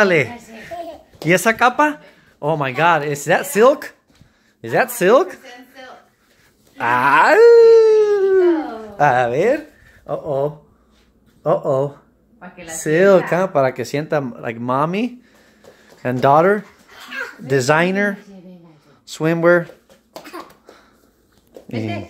Dale. ¿Y esa capa? Oh my god, is that silk? Is that silk? Ah, a ver. Uh oh. Uh oh. Silk, ¿eh? para que sienta like mommy and daughter, designer, swimwear. Y...